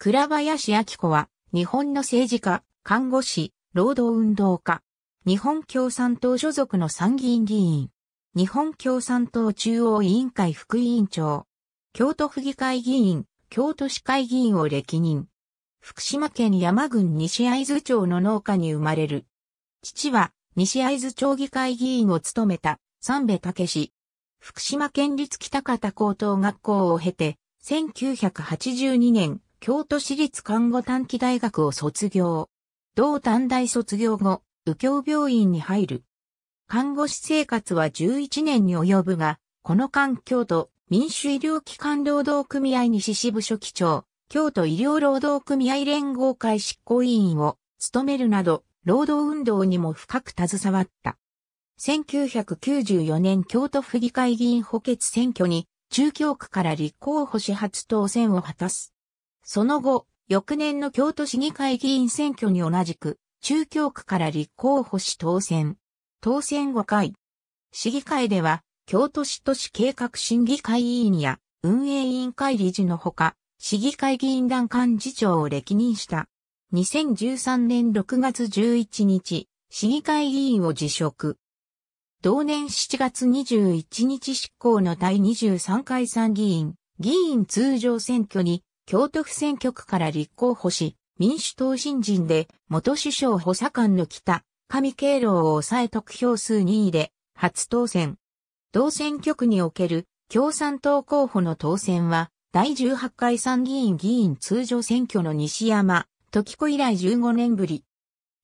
倉林明子は、日本の政治家、看護師、労働運動家、日本共産党所属の参議院議員、日本共産党中央委員会副委員長、京都府議会議員、京都市会議員を歴任。福島県山郡西会津町の農家に生まれる。父は西会津町議会議員を務めた三部武氏。福島県立北方高等学校を経て、1982年京都市立看護短期大学を卒業。同短大卒業後、右京病院に入る。看護師生活は11年に及ぶが、この間京都民主医療機関労働組合西支部書記長、京都医療労働組合連合会執行委員を務めるなど、労働運動にも深く携わった。1994年京都府議会議員補欠選挙に中京区から立候補し初当選を果たす。その後、翌年の京都市議会議員選挙に同じく、中京区から立候補し当選。当選5回。市議会では、京都市都市計画審議会委員や運営委員会理事のほか、市議会議員団幹事長を歴任した。2013年6月11日、市議会議員を辞職。同年7月21日執行の第23回参議院議員通常選挙に京都府選挙区から立候補し、民主党新人で元首相補佐官の北、上敬老を抑え得票数2位で初当選。同選挙区における共産党候補の当選は、第18回参議院議員通常選挙の西山、時子以来15年ぶり。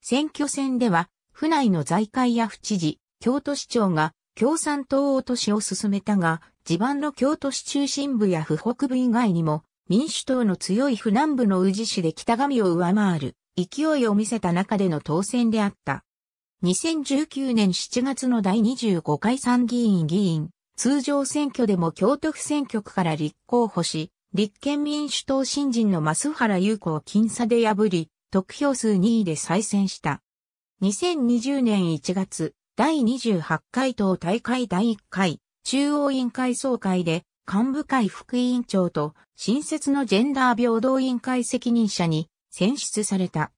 選挙戦では、府内の財界や府知事、京都市長が共産党落としを進めたが、地盤の京都市中心部や府北部以外にも、民主党の強い府南部の宇治市で北上を上回る勢いを見せた中での当選であった。2019年7月の第25回参議院議員、通常選挙でも京都府選挙区から立候補し、立憲民主党新人の増原優子を僅差で破り、得票数2位で再選した。2020年1月、第28回党大会第1回、中央委員会総会で、幹部会副委員長と新設のジェンダー平等委員会責任者に選出された。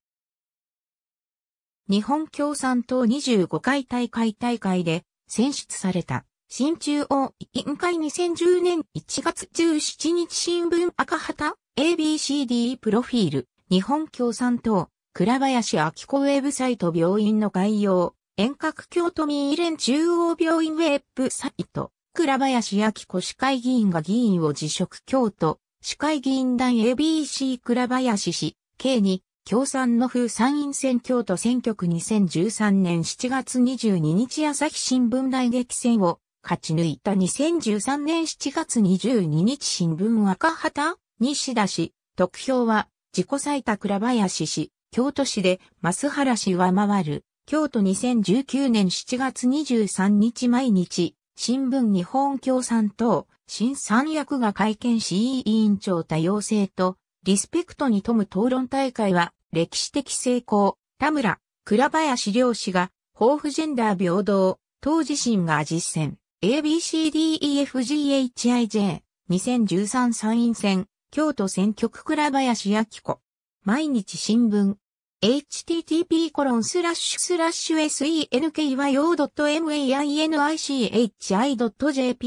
日本共産党25回大会大会で選出された新中央委員会2010年1月17日新聞赤旗 ABCD プロフィール日本共産党倉林明子ウェブサイト病院の概要遠隔京都民医連中央病院ウェブサイト倉林明子市会議員が議員を辞職京都、市会議員団 ABC 倉林氏、K に、共産の風参院選京都選挙区2013年7月22日朝日新聞大激戦を勝ち抜いた2013年7月22日新聞赤旗西田氏、得票は自己最多倉林氏、京都市で増原氏上回る、京都2019年7月23日毎日、新聞日本共産党、新三役が会見し委員長多様性と、リスペクトに富む討論大会は、歴史的成功、田村、倉林良氏が、豊富ジェンダー平等、当自身が実践、ABCDEFGHIJ、2013参院選、京都選挙区倉林明子、毎日新聞、http スラッシュスラッシュ senky.mainich.jp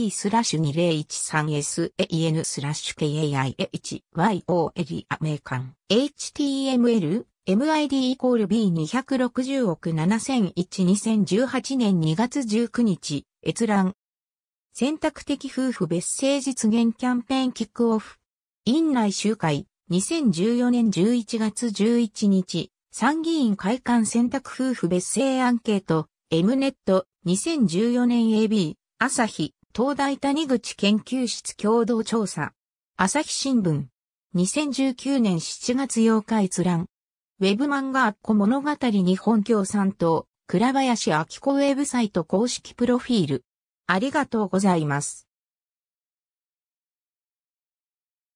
o i スラッシュ 2013san スラッシュ kaihy ol。ア名 html MID イコール B260 億70012018年2月19日閲覧選択的夫婦別姓実現キャンペーンキックオフ院内集会2014年11月11日参議院会館選択夫婦別姓アンケート、エムネット、2014年 AB、朝日、東大谷口研究室共同調査。朝日新聞。2019年7月8日閲覧。ウェブ漫画アッコ物語日本共産党、倉林明子ウェブサイト公式プロフィール。ありがとうございます。